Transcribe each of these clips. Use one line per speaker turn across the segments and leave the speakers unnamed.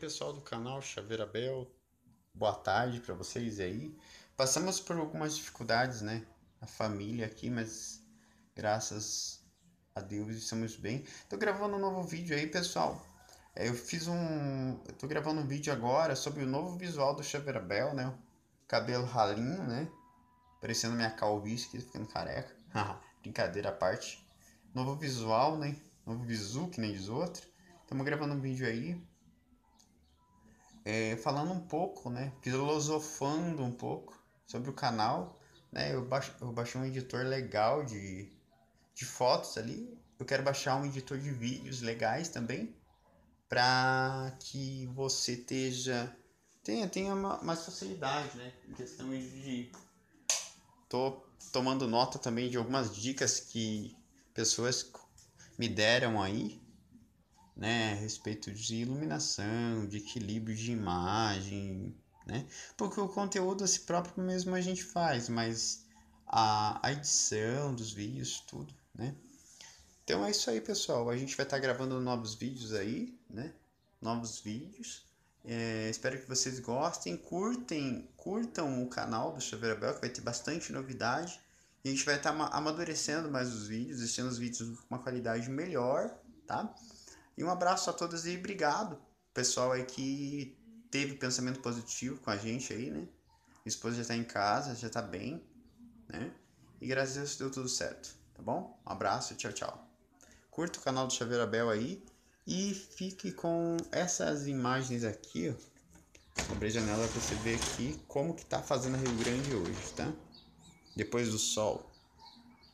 pessoal do canal Chaveira Bel, boa tarde para vocês aí. Passamos por algumas dificuldades, né? A família aqui, mas graças a Deus estamos bem. Tô gravando um novo vídeo aí, pessoal. É, eu fiz um. Eu tô gravando um vídeo agora sobre o novo visual do Chaveira Bel, né? Cabelo ralinho, né? Parecendo minha calvície ficando careca. Brincadeira à parte. Novo visual, né? Novo visu, que nem diz outro. Estamos gravando um vídeo aí é, falando um pouco, né, filosofando um pouco sobre o canal. Né, eu, baix, eu baixei um editor legal de, de fotos ali. Eu quero baixar um editor de vídeos legais também, para que você esteja tenha, tenha uma, mais facilidade, né, em questão de tô tomando nota também de algumas dicas que pessoas me deram aí né, a respeito de iluminação, de equilíbrio de imagem, né? Porque o conteúdo a si próprio mesmo a gente faz, mas a, a edição dos vídeos, tudo, né? Então é isso aí, pessoal. A gente vai estar tá gravando novos vídeos aí, né? Novos vídeos. É, espero que vocês gostem, curtem, curtam o canal do Xavier Abel, que vai ter bastante novidade. E a gente vai estar tá amadurecendo mais os vídeos, deixando os vídeos com uma qualidade melhor, tá? E um abraço a todos e obrigado, pessoal aí que teve pensamento positivo com a gente aí, né? Minha esposa já tá em casa, já tá bem, né? E graças a Deus deu tudo certo, tá bom? Um abraço, tchau, tchau. Curta o canal do Xavier Abel aí e fique com essas imagens aqui, ó. Abri a janela pra você ver aqui como que tá fazendo a Rio Grande hoje, tá? Depois do sol.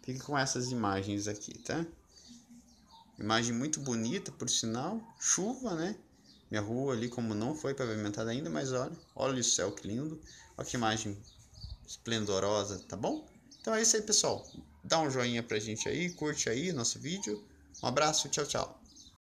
Fique com essas imagens aqui, tá? Imagem muito bonita, por sinal. Chuva, né? Minha rua ali, como não foi pavimentada ainda, mas olha, olha o céu que lindo. Olha que imagem esplendorosa, tá bom? Então é isso aí, pessoal. Dá um joinha pra gente aí, curte aí nosso vídeo. Um abraço, tchau, tchau.